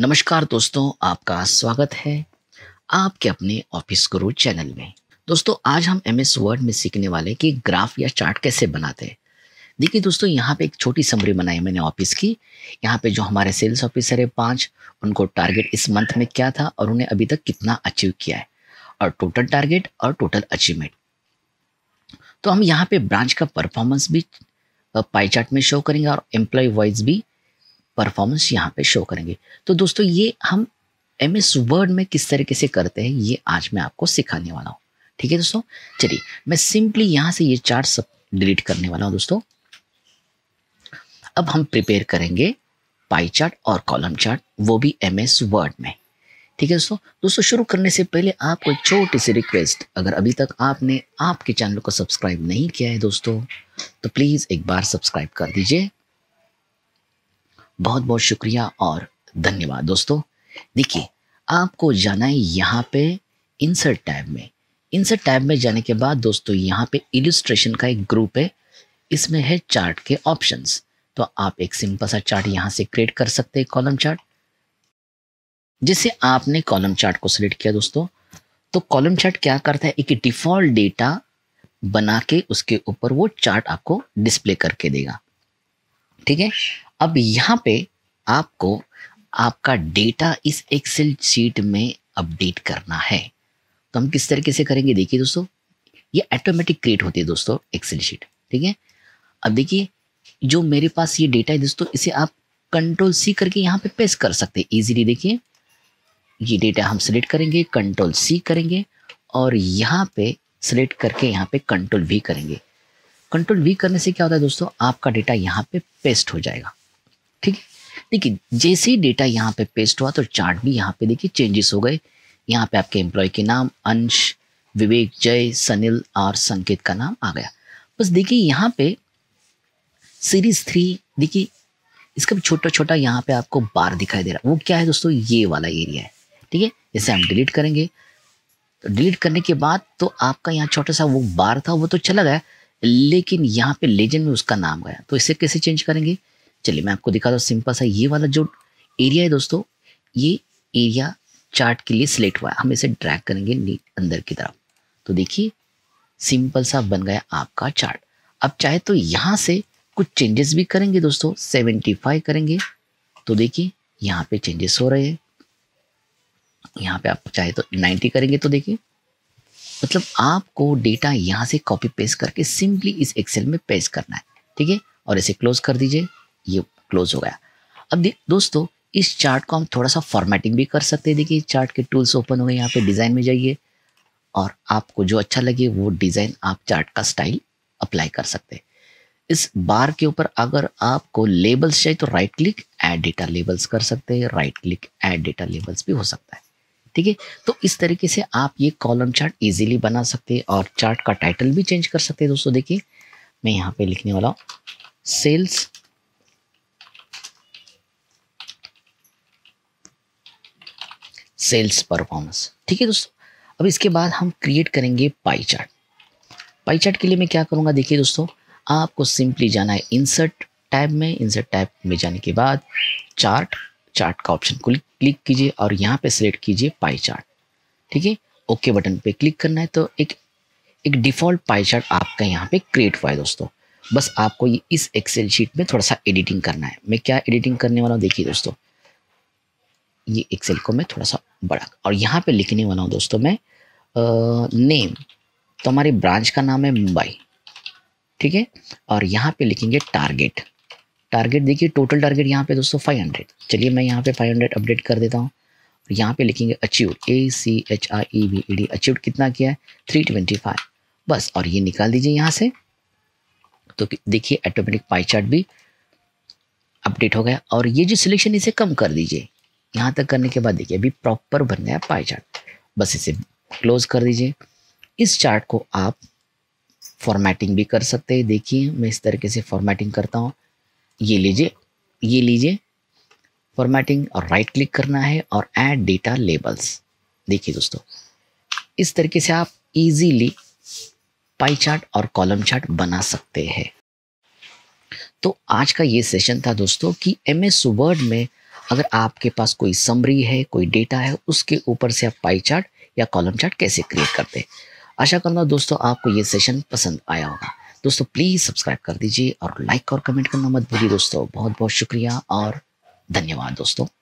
नमस्कार दोस्तों आपका स्वागत है आपके अपने ऑफिस गुरु चैनल में दोस्तों आज हम एम एस वर्ड में सीखने वाले कि ग्राफ या चार्ट कैसे बनाते हैं देखिए दोस्तों यहाँ पे एक छोटी समरी बनाई मैंने ऑफिस की यहाँ पे जो हमारे सेल्स ऑफिसर है पाँच उनको टारगेट इस मंथ में क्या था और उन्हें अभी तक कितना अचीव किया है और टोटल टारगेट और टोटल अचीवमेंट तो हम यहाँ पे ब्रांच का परफॉर्मेंस भी पाई चार्ट में शो करेंगे और एम्प्लॉय वाइज भी परफॉर्मेंस यहाँ पे शो करेंगे तो दोस्तों ये हम एम एस वर्ड में किस तरीके से करते हैं ये आज मैं आपको सिखाने वाला हूँ ठीक है दोस्तों चलिए मैं सिंपली यहाँ से ये चार्ट सब डिलीट करने वाला हूँ दोस्तों अब हम प्रिपेयर करेंगे पाई चार्ट और कॉलम चार्ट वो भी एम एस वर्ड में ठीक है दोस्तों दोस्तों शुरू करने से पहले आपको एक छोटी सी रिक्वेस्ट अगर अभी तक आपने आपके चैनल को सब्सक्राइब नहीं किया है दोस्तों तो प्लीज़ एक बार सब्सक्राइब कर दीजिए बहुत बहुत शुक्रिया और धन्यवाद दोस्तों देखिए आपको जाना है यहाँ पे इंसर्ट टैब में इंसर्ट टैब में जाने के बाद दोस्तों यहाँ पे इलिस्ट्रेशन का एक ग्रुप है इसमें है चार्ट के ऑप्शंस तो आप एक सिंपल सा चार्ट यहाँ से क्रिएट कर सकते हैं कॉलम चार्ट जिसे आपने कॉलम चार्ट को सिलेक्ट किया दोस्तों तो कॉलम चार्ट क्या करता है एक डिफ़ॉल्ट डेटा बना के उसके ऊपर वो चार्ट आपको डिस्प्ले करके देगा ठीक है अब यहाँ पे आपको आपका डेटा इस एक्सेल शीट में अपडेट करना है तो हम किस तरीके से करेंगे देखिए दोस्तों ये ऑटोमेटिक क्रिएट होती है दोस्तों एक्सेल शीट ठीक है अब देखिए जो मेरे पास ये डेटा है दोस्तों इसे आप कंट्रोल सी करके यहाँ पे पेस्ट कर सकते हैं इजीली देखिए ये डेटा हम सेलेक्ट करेंगे कंट्रोल सी करेंगे और यहाँ पे सेलेक्ट करके यहाँ पे कंट्रोल वी करेंगे कंट्रोल वी करने से क्या होता है दोस्तों आपका डेटा यहाँ पे पेस्ट हो जाएगा ठीक है देखिए जैसे ही डेटा यहाँ पे पेस्ट हुआ तो चार्ट भी यहाँ पे देखिए चेंजेस हो गए यहाँ पे आपके एम्प्लॉय के नाम अंश विवेक जय सनील और संकेत का नाम आ गया बस देखिए यहाँ पे सीरीज थ्री देखिए इसका भी छोटा छोटा यहाँ पे आपको बार दिखाई दे रहा है वो क्या है दोस्तों ये वाला एरिया है ठीक है जैसे हम डिलीट करेंगे तो डिलीट करने के बाद तो आपका यहाँ छोटा सा वो बार था वो तो चला गया लेकिन यहाँ पे लेजेंड में उसका नाम गया तो इसे कैसे चेंज करेंगे चलिए मैं आपको दिखा दो सिंपल सा ये वाला जो एरिया है दोस्तों ये एरिया चार्ट के लिए सिलेक्ट हुआ है हम इसे ड्रैग करेंगे अंदर की तरफ तो देखिए सिंपल सा बन गया आपका चार्ट अब चाहे तो यहाँ से कुछ चेंजेस भी करेंगे दोस्तों सेवेंटी फाइव करेंगे तो देखिए यहाँ पे चेंजेस हो रहे हैं यहाँ पे आप चाहे तो नाइन्टी करेंगे तो देखिए मतलब आपको डेटा यहाँ से कॉपी पेस्ट करके सिंपली इस एक्सेल में पेस्ट करना है ठीक है और इसे क्लोज कर दीजिए ये क्लोज हो गया अब दोस्तों इस चार्ट को हम थोड़ा सा फॉर्मेटिंग भी कर सकते हैं देखिए चार्ट के टूल्स ओपन हो गए यहाँ पे डिज़ाइन में जाइए और आपको जो अच्छा लगे वो डिज़ाइन आप चार्ट का स्टाइल अप्लाई कर सकते हैं इस बार के ऊपर अगर आपको लेबल्स चाहिए तो right click add data labels कर सकते हैं right click add data labels भी हो सकता है ठीक है तो इस तरीके से आप ये कॉलम चार्ट इजीली बना सकते हैं और चार्ट का टाइटल भी चेंज कर सकते हैं दोस्तों देखिए मैं यहाँ पे लिखने वाला हूँ सेल्स सेल्स परफॉर्मेंस ठीक है दोस्तों अब इसके बाद हम क्रिएट करेंगे पाई चार्ट पाई चार्ट के लिए मैं क्या करूँगा देखिए दोस्तों आपको सिंपली जाना है इंसर्ट टैब में इंसर्ट टैब में जाने के बाद चार्ट चार्ट का ऑप्शन को क्लिक कीजिए और यहाँ पे सिलेक्ट कीजिए पाई चार्ट ठीक है ओके बटन पे क्लिक करना है तो एक एक डिफ़ॉल्ट पाई चार्ट आपका यहाँ पे क्रिएट हुआ है दोस्तों बस आपको ये इस एक्सेल शीट में थोड़ा सा एडिटिंग करना है मैं क्या एडिटिंग करने वाला हूँ देखिए दोस्तों ये एक्सेल को मैं थोड़ा सा बड़ा और यहाँ पे लिखने वाला हूँ दोस्तों मैं नेम तो हमारी ब्रांच का नाम है मुंबई ठीक है और यहाँ पे लिखेंगे टारगेट टारगेट देखिए टोटल टारगेट यहाँ पे दोस्तों 500 चलिए मैं यहाँ पे 500 अपडेट कर देता हूँ और यहाँ पे लिखेंगे achieve A C H I E V E D achieve कितना किया है 325 बस और ये निकाल दीजिए यहाँ से तो देखिए ऑटोमेटिक पाई चार्ट भी अपडेट हो गया और ये जो सिलेक्शन इसे कम कर दीजिए यहाँ तक करने के बाद देखिए अभी प्रॉपर बन गया पाई चार्ट बस इसे क्लोज कर दीजिए इस चार्ट को आप फॉर्मेटिंग भी कर सकते हैं देखिए मैं इस तरीके से फॉर्मेटिंग करता हूँ ये लीजिए ये लीजिए फॉर्मेटिंग और राइट क्लिक करना है और ऐड डेटा लेबल्स देखिए दोस्तों इस तरीके से आप इजीली पाई चार्ट और कॉलम चार्ट बना सकते हैं तो आज का ये सेशन था दोस्तों कि एम एस वर्ड में अगर आपके पास कोई समरी है कोई डेटा है उसके ऊपर से आप पाई चार्ट या कॉलम चार्ट कैसे क्रिएट करते हैं आशा करना दोस्तों आपको ये सेशन पसंद आया होगा दोस्तों प्लीज़ सब्सक्राइब कर दीजिए और लाइक और कमेंट करना मत भूलिए दोस्तों बहुत बहुत शुक्रिया और धन्यवाद दोस्तों